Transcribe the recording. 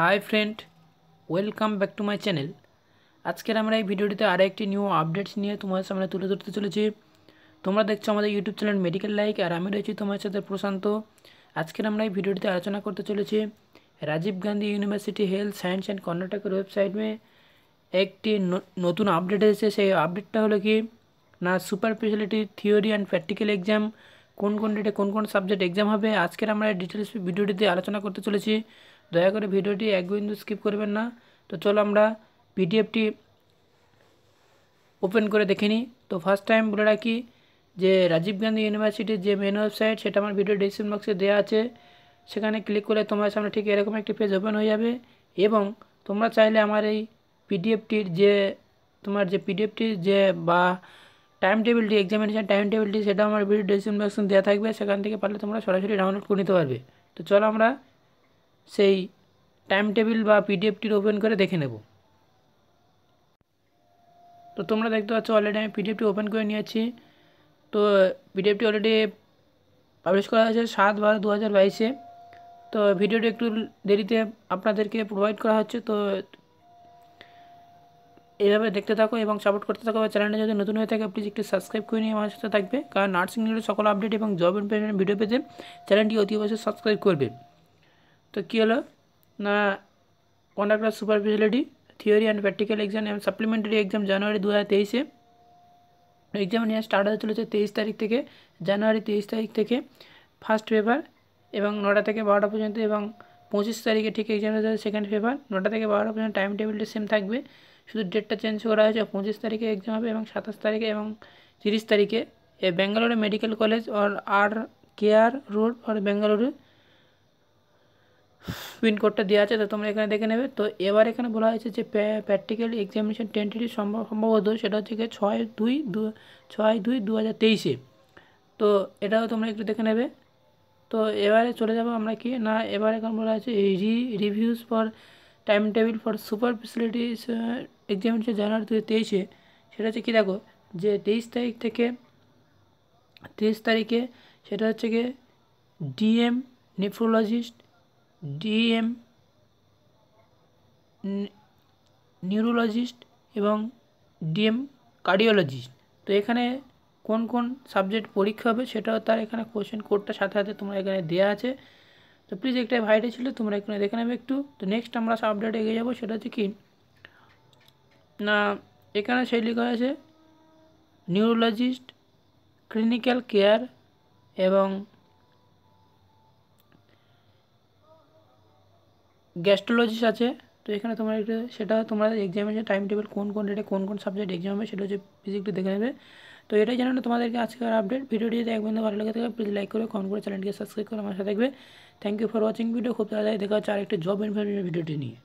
high friend welcome back to my channel আজকের আমরা এই ভিডিওটিতে আরও একটি নিউ আপডেটস নিয়ে তোমার সামনে তুলে ধরতে চলেছি তোমরা দেখছো আমাদের ইউটিউব চ্যানেল মেডিকেল লাইক আর আমি রয়েছি তোমার সাথে প্রশান্ত আজকের আমরা এই ভিডিওটিতে আলোচনা করতে চলেছি Rajiv Gandhi university health science and কর্ণাটকের ওয়েবসাইট মে একটি নতুন আপডেট এসেছে সেই আপডেটটা হলো কি না super speciality theory and practical exam কোন কোন ডেটে কোন কোন সাবজেক্ট এক্সাম হবে আজকের আমরা ডিটেলস ভিডিওটিতে আলোচনা করতে চলেছি দয়া করে ভিডিওটি এক বিন্দু স্কিপ করবেন না তো চলো আমরা পিডিএফটি ওপেন করে দেখে নিই তো ফার্স্ট টাইম বলে রাখি যে রাজীব গান্ধী ইউনিভার্সিটির যে মেন ওয়েবসাইট সেটা আমার ভিডিও ডিসক্রিপশন বক্সে দেওয়া আছে সেখানে ক্লিক করলে তোমার সামনে ঠিক এরকম একটি পেজ ওপেন হয়ে যাবে এবং তোমরা চাইলে আমার এই পিডিএফটির যে তোমার যে পিডিএফটির যে বা টাইম টেবিলটি এক্সামিনেশান টাইম টেবিলটি সেটা আমার ভিডিও ডিসক্রিপশন বক্সে দেওয়া থাকবে সেখান থেকে পারলে তোমরা সরাসরি ডাউনলোড করে নিতে পারবে তো চলো আমরা সেই টাইম টেবিল বা পিডিএফটির ওপেন করে দেখে নেব তো তোমরা দেখতে পাচ্ছ অলরেডি আমি পিডিএফটি ওপেন করে নিয়েছি তো পিডিএফটি অলরেডি পাবলিশ করা হয়েছে সাত বারো দু হাজার বাইশে তো ভিডিওটি একটু দেরিতে আপনাদেরকে প্রোভাইড করা হচ্ছে তো এইভাবে দেখতে থাকো এবং সাপোর্ট করতে থাকো বা চ্যানেলটা যদি নতুন হয়ে থাকে প্লিজ একটু সাবস্ক্রাইব করে নিয়ে আমার সাথে থাকবে কারণ নার্সিং নিউজের সকল আপডেট এবং জব ইনফরমেশন ভিডিও পেতে চ্যানেলটি অতি অবশ্যই সাবস্ক্রাইব করবে তো কী হলো না conduct of super speciality theory and practical exam এবং সাপ্লিমেন্টারি এক্সাম জানুয়ারি দু হাজার তেইশে এক্সাম নিয়ে স্টার্ট হয়ে চলেছে তেইশ তারিখ থেকে জানুয়ারি তেইশ তারিখ থেকে ফার্স্ট পেপার এবং নটা থেকে বারোটা পর্যন্ত এবং পঁচিশ তারিখে ঠিক এক্সাম হয়ে সেকেন্ড পেপার নটা থেকে বারোটা পর্যন্ত টাইম টেবিলটা সেম থাকবে শুধু ডেটটা চেঞ্জ করা হয়েছে পঁচিশ তারিখে এক্সাম হবে এবং সাতাশ তারিখে এবং তিরিশ তারিখে বেঙ্গালুরু মেডিকেল কলেজ অর আর K R road or Bengaluru উইন কোডটা দেওয়া আছে তো তোমরা এখানে দেখে নেবে তো এবার এখানে বলা হয়েছে যে প্র্যাকটিক্যাল এক্সামিনেশন টেন্টেটিভ সম্ভবত সেটা হচ্ছে গিয়ে ছয় দুই দু ছয় দুই দু হাজার তেইশে তো এটাও তোমরা একটু দেখে নেবে তো এবারে চলে যাব আমরা কি না এবার এখন বলা হয়েছে re reviews for time table for super facilities examination January দু তেইশে সেটা হচ্ছে কী দেখো যে তেইশ তারিখ থেকে তেইশ তারিখে সেটা হচ্ছে গিয়ে ডিএম নেফ্রোলজিস্ট ডিএম নিউরোলজিস্ট এবং ডিএম কার্ডিওলজিস্ট তো এখানে কোন কোন সাবজেক্ট পরীক্ষা হবে সেটাও তার এখানে কোশ্চেন কোডটা সাথে সাথে তোমরা এখানে দেওয়া আছে তো প্লিজ একটা ভাইটে ছিল তোমরা এখানে দেখে নেবে একটু তো নেক্সট আমরা আপডেট এগিয়ে যাবো সেটা হচ্ছে কি না এখানে সেই লেখা আছে নিউরোলজিস্ট ক্লিনিক্যাল কেয়ার এবং গ্যাস্ট্রোলজিস আছে তো এখানে তোমার একটু সেটা এক্সামের যে টাইম টেবিল কোন কোন ডেটে কোন কোন সাবজেক্ট এক্সাম হবে সেটা হচ্ছে ফিজিক্সটি দেখে নেবে তো এটাই জানানো তোমাদেরকে আজকের আপডেট ভিডিওটি যদি একবার ভালো লেগে থাকে প্লিজ লাইক করে কমেন্ট করে চ্যানেলকে সাবস্ক্রাইব করে আমার সাথে থাকবে thank you for watching video খুব তাড়াতাড়ি দেখা হচ্ছে আর জব ইনফরমেশন ভিডিওটি নিয়ে